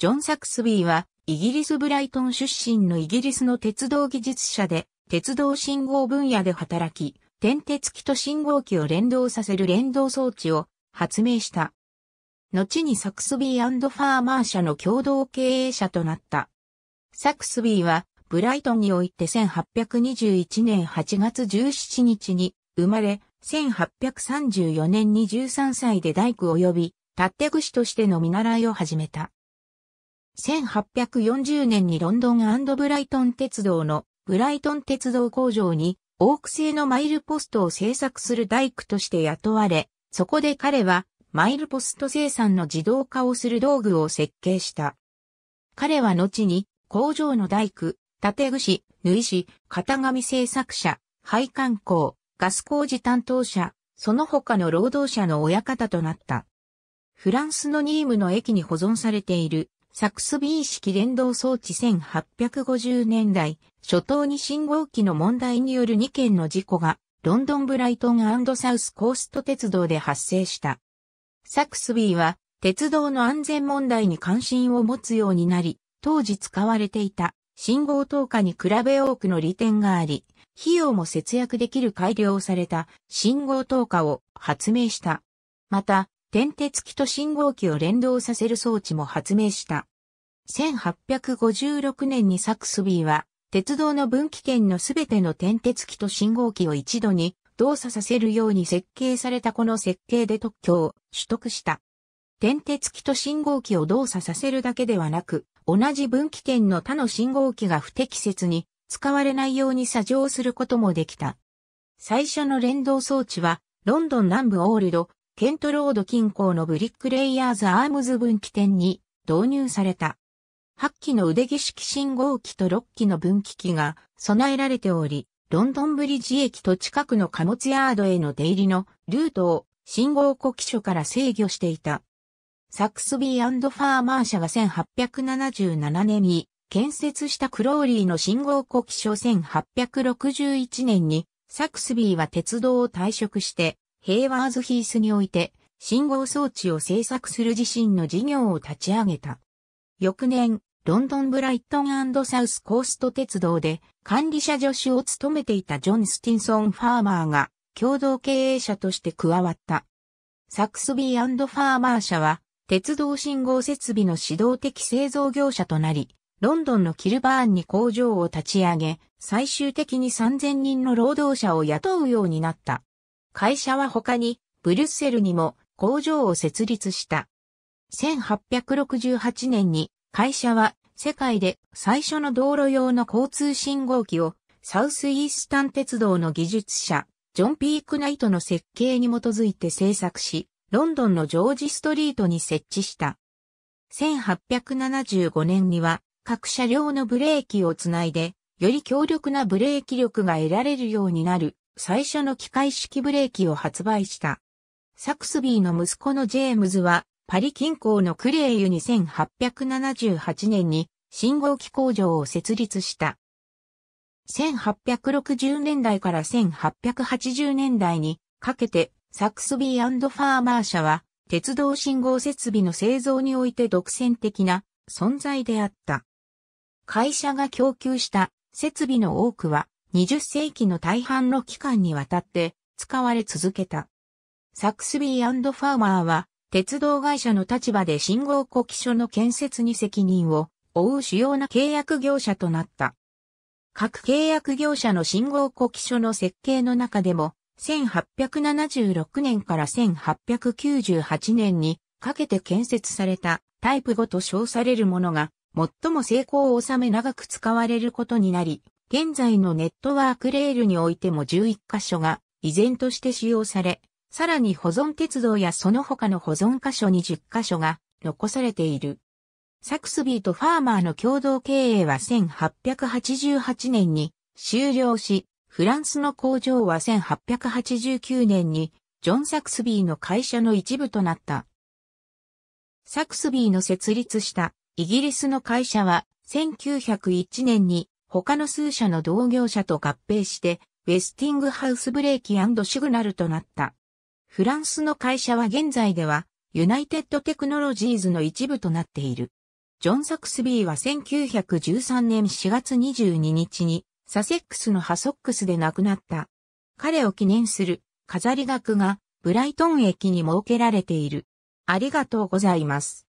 ジョン・サクスビーは、イギリス・ブライトン出身のイギリスの鉄道技術者で、鉄道信号分野で働き、点鉄機と信号機を連動させる連動装置を発明した。後にサクスビーファーマー社の共同経営者となった。サクスビーは、ブライトンにおいて1821年8月17日に生まれ、1834年に13歳で大工及び、立て具としての見習いを始めた。1840年にロンドンブライトン鉄道のブライトン鉄道工場にオーク製のマイルポストを製作する大工として雇われ、そこで彼はマイルポスト生産の自動化をする道具を設計した。彼は後に工場の大工、縦串、縫い師、型紙製作者、配管工、ガス工事担当者、その他の労働者の親方となった。フランスのニームの駅に保存されているサクスビー式連動装置1850年代、初頭に信号機の問題による2件の事故が、ロンドンブライトンサウスコースト鉄道で発生した。サクスビーは、鉄道の安全問題に関心を持つようになり、当時使われていた信号灯火に比べ多くの利点があり、費用も節約できる改良された信号灯火を発明した。また、点鉄機と信号機を連動させる装置も発明した。1856年にサクスビーは、鉄道の分岐点のすべての点鉄機と信号機を一度に動作させるように設計されたこの設計で特許を取得した。点鉄機と信号機を動作させるだけではなく、同じ分岐点の他の信号機が不適切に使われないように作業することもできた。最初の連動装置は、ロンドン南部オールド、ケントロード近郊のブリックレイヤーズアームズ分岐点に導入された。8機の腕儀式信号機と6機の分岐機が備えられており、ロンドンブリッジ駅と近くの貨物ヤードへの出入りのルートを信号呼気所から制御していた。サックスビーファーマー社が1877年に建設したクローリーの信号呼気所1861年にサックスビーは鉄道を退職してヘイワーズヒースにおいて、信号装置を製作する自身の事業を立ち上げた。翌年、ロンドンブライトンサウスコースト鉄道で管理者助手を務めていたジョン・スティンソン・ファーマーが共同経営者として加わった。サクスビーファーマー社は鉄道信号設備の指導的製造業者となり、ロンドンのキルバーンに工場を立ち上げ、最終的に3000人の労働者を雇うようになった。会社は他に、ブリュッセルにも工場を設立した。1868年に会社は世界で最初の道路用の交通信号機をサウスイースタン鉄道の技術者、ジョン・ピークナイトの設計に基づいて製作し、ロンドンのジョージストリートに設置した。1875年には各車両のブレーキをつないで、より強力なブレーキ力が得られるようになる最初の機械式ブレーキを発売した。サクスビーの息子のジェームズは、パリ近郊のクレーユに1 8 7 8年に信号機工場を設立した。1860年代から1880年代にかけてサクスビーファーマー社は鉄道信号設備の製造において独占的な存在であった。会社が供給した設備の多くは20世紀の大半の期間にわたって使われ続けた。サクスビーファーマーは鉄道会社の立場で信号呼気所の建設に責任を負う主要な契約業者となった。各契約業者の信号呼気所の設計の中でも1876年から1898年にかけて建設されたタイプ5と称されるものが最も成功を収め長く使われることになり、現在のネットワークレールにおいても11箇所が依然として使用され、さらに保存鉄道やその他の保存箇所に10箇所が残されている。サクスビーとファーマーの共同経営は1888年に終了し、フランスの工場は1889年にジョン・サクスビーの会社の一部となった。サクスビーの設立したイギリスの会社は1901年に他の数社の同業者と合併して、ウェスティングハウスブレーキシグナルとなった。フランスの会社は現在では、ユナイテッドテクノロジーズの一部となっている。ジョン・サクスビーは1913年4月22日に、サセックスのハソックスで亡くなった。彼を記念する飾り額がブライトン駅に設けられている。ありがとうございます。